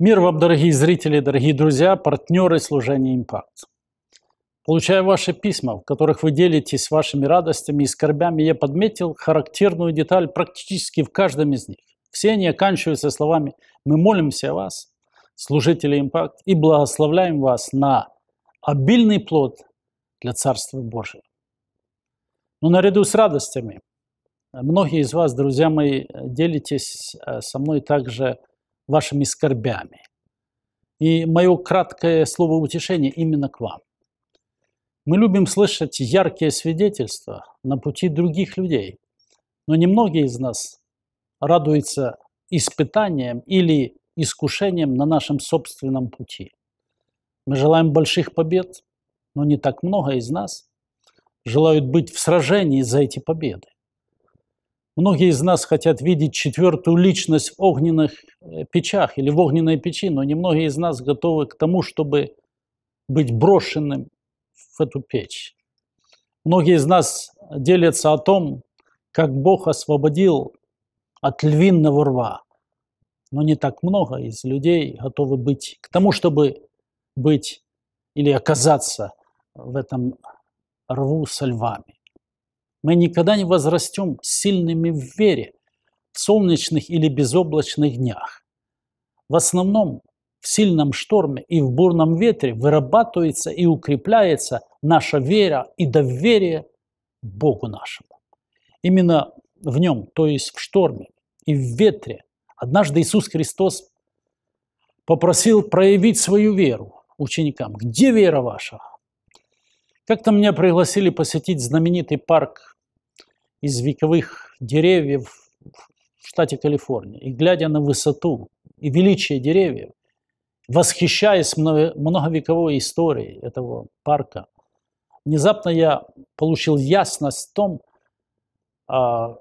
Мир вам, дорогие зрители, дорогие друзья, партнеры служения «Импакт». Получая ваши письма, в которых вы делитесь вашими радостями и скорбями, я подметил характерную деталь практически в каждом из них. Все они оканчиваются словами «Мы молимся о вас, служители «Импакт», и благословляем вас на обильный плод для Царства Божьего». Но наряду с радостями, многие из вас, друзья мои, делитесь э, со мной также – вашими скорбями. И мое краткое слово утешения именно к вам. Мы любим слышать яркие свидетельства на пути других людей, но немногие из нас радуются испытаниям или искушениям на нашем собственном пути. Мы желаем больших побед, но не так много из нас желают быть в сражении за эти победы. Многие из нас хотят видеть четвертую личность в огненных э, печах или в огненной печи, но немногие из нас готовы к тому, чтобы быть брошенным в эту печь. Многие из нас делятся о том, как Бог освободил от львиного рва. Но не так много из людей готовы быть к тому, чтобы быть или оказаться в этом рву со львами. Мы никогда не возрастем сильными в вере в солнечных или безоблачных днях. В основном в сильном шторме и в бурном ветре вырабатывается и укрепляется наша вера и доверие Богу нашему. Именно в нем, то есть в шторме и в ветре, однажды Иисус Христос попросил проявить свою веру ученикам. Где вера ваша? Как-то меня пригласили посетить знаменитый парк из вековых деревьев в штате Калифорния. И глядя на высоту и величие деревьев, восхищаясь многовековой историей этого парка, внезапно я получил ясность в том, а,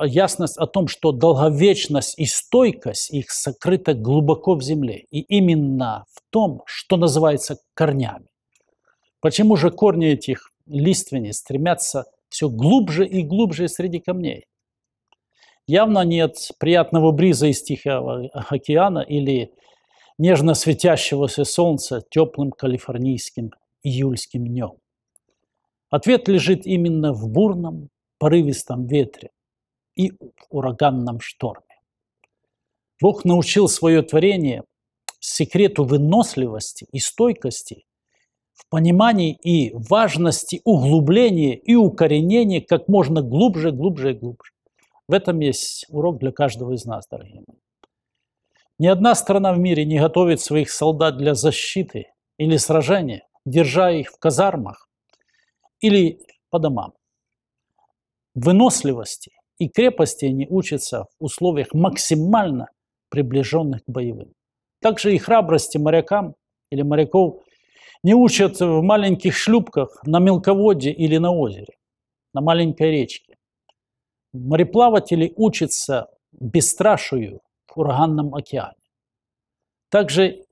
ясность о том, что долговечность и стойкость их сокрыта глубоко в земле. И именно в том, что называется корнями. Почему же корни этих лиственниц стремятся все глубже и глубже среди камней. Явно нет приятного бриза из Тихого океана или нежно светящегося солнца теплым калифорнийским июльским днем. Ответ лежит именно в бурном, порывистом ветре и ураганном шторме. Бог научил свое творение секрету выносливости и стойкости в понимании и важности углубления и укоренения как можно глубже, глубже и глубже. В этом есть урок для каждого из нас, дорогие мои. Ни одна страна в мире не готовит своих солдат для защиты или сражения, держа их в казармах или по домам. Выносливости и крепости они учатся в условиях максимально приближенных к боевым. Также и храбрости морякам или моряков не учат в маленьких шлюпках на мелководье или на озере, на маленькой речке. Мореплаватели учатся бесстрашию в ураганном океане. Также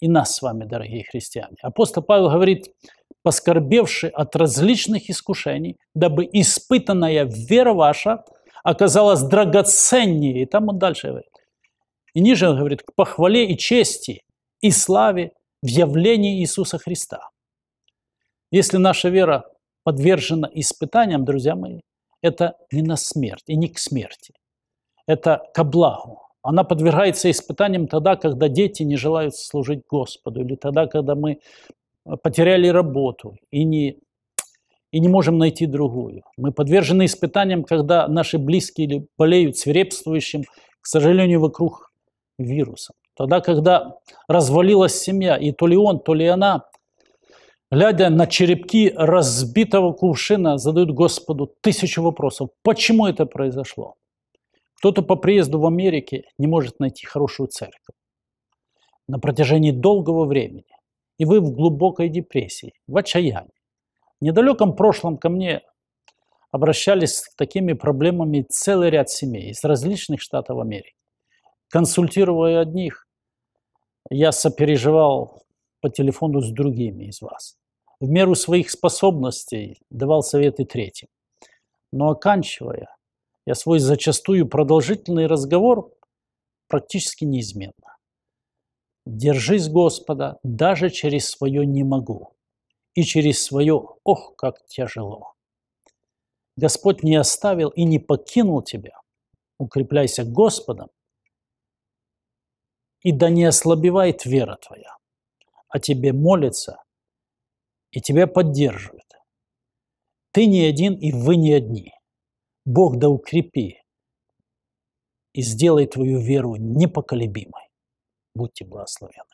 и нас с вами, дорогие христиане. Апостол Павел говорит, поскорбевши от различных искушений, дабы испытанная вера ваша оказалась драгоценнее. И там он дальше говорит. И ниже он говорит, к похвале и чести, и славе в явлении Иисуса Христа. Если наша вера подвержена испытаниям, друзья мои, это не на смерть и не к смерти. Это к благу. Она подвергается испытаниям тогда, когда дети не желают служить Господу, или тогда, когда мы потеряли работу и не, и не можем найти другую. Мы подвержены испытаниям, когда наши близкие болеют свирепствующим, к сожалению, вокруг вирусом. Тогда, когда развалилась семья, и то ли он, то ли она, глядя на черепки разбитого кувшина, задают Господу тысячу вопросов. Почему это произошло? Кто-то по приезду в Америке не может найти хорошую церковь на протяжении долгого времени. И вы в глубокой депрессии, в отчаянии. В недалеком прошлом ко мне обращались с такими проблемами целый ряд семей из различных штатов Америки. Консультируя одних, я сопереживал по телефону с другими из вас. В меру своих способностей давал советы третьим. Но оканчивая, я свой зачастую продолжительный разговор практически неизменно. Держись Господа даже через свое «не могу» и через свое «ох, как тяжело». Господь не оставил и не покинул тебя. Укрепляйся Господом и да не ослабевает вера твоя, а тебе молится и тебя поддерживает. Ты не один, и вы не одни. Бог да укрепи и сделай твою веру непоколебимой. Будьте благословенны.